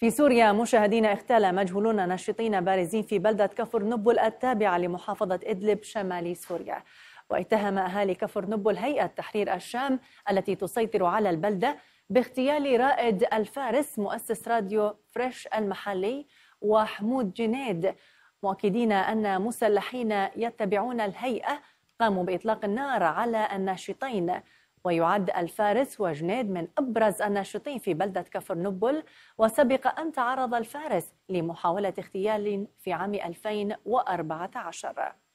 في سوريا مشاهدين اغتال مجهولون ناشطين بارزين في بلدة كفر نبل التابعة لمحافظة إدلب شمال سوريا واتهم أهالي كفر نبل هيئة تحرير الشام التي تسيطر على البلدة باغتيال رائد الفارس مؤسس راديو فريش المحلي وحمود جنيد مؤكدين أن مسلحين يتبعون الهيئة قاموا بإطلاق النار على الناشطين ويعد الفارس وجنيد من أبرز الناشطين في بلدة كفر نبل وسبق أن تعرض الفارس لمحاولة اغتيال في عام 2014